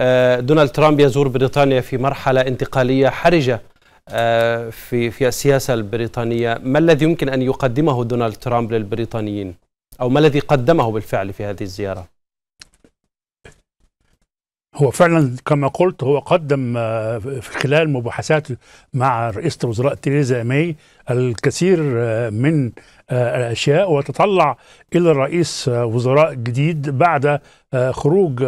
آه، دونالد ترامب يزور بريطانيا في مرحلة انتقالية حرجة آه، في في السياسة البريطانية ما الذي يمكن أن يقدمه دونالد ترامب للبريطانيين أو ما الذي قدمه بالفعل في هذه الزيارة؟ هو فعلا كما قلت هو قدم آه، في خلال مباحثاته مع رئيسة الوزراء تيريزا ماي الكثير آه، من آه، الأشياء وتطلع إلى رئيس وزراء جديد بعد خروج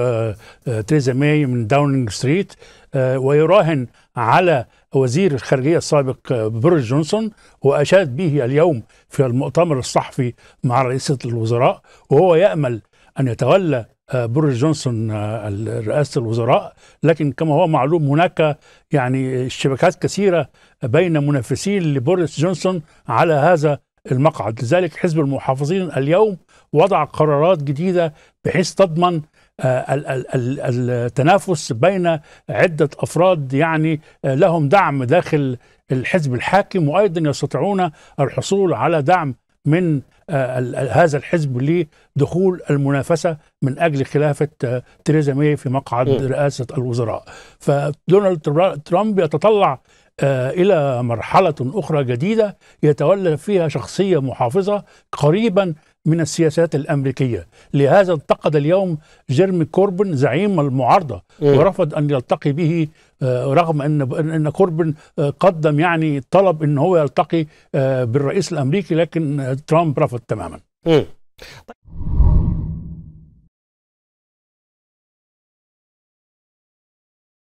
تيريزا ماي من داونينج ستريت ويراهن على وزير الخارجية السابق بيرج جونسون وأشاد به اليوم في المؤتمر الصحفي مع رئيسة الوزراء وهو يأمل أن يتولى آه، بوريس جونسون آه، رئاسه الوزراء لكن كما هو معلوم هناك يعني اشتباكات كثيره بين منافسين لبوريس جونسون على هذا المقعد لذلك حزب المحافظين اليوم وضع قرارات جديده بحيث تضمن آه، التنافس بين عدة أفراد يعني لهم دعم داخل الحزب الحاكم وأيضا يستطيعون الحصول على دعم من آه، هذا الحزب لدخول المنافسة من أجل خلافة آه، تريزا ماي في مقعد م. رئاسة الوزراء فدونالد ترامب يتطلع آه، إلى مرحلة أخرى جديدة يتولى فيها شخصية محافظة قريبا من السياسات الأمريكية لهذا انتقد اليوم جيرمي كوربن زعيم المعارضة إيه؟ ورفض أن يلتقي به آه، رغم أن كوربن قدم يعني طلب أن هو يلتقي آه، بالرئيس الأمريكي لكن ترامب رفض تماما إيه؟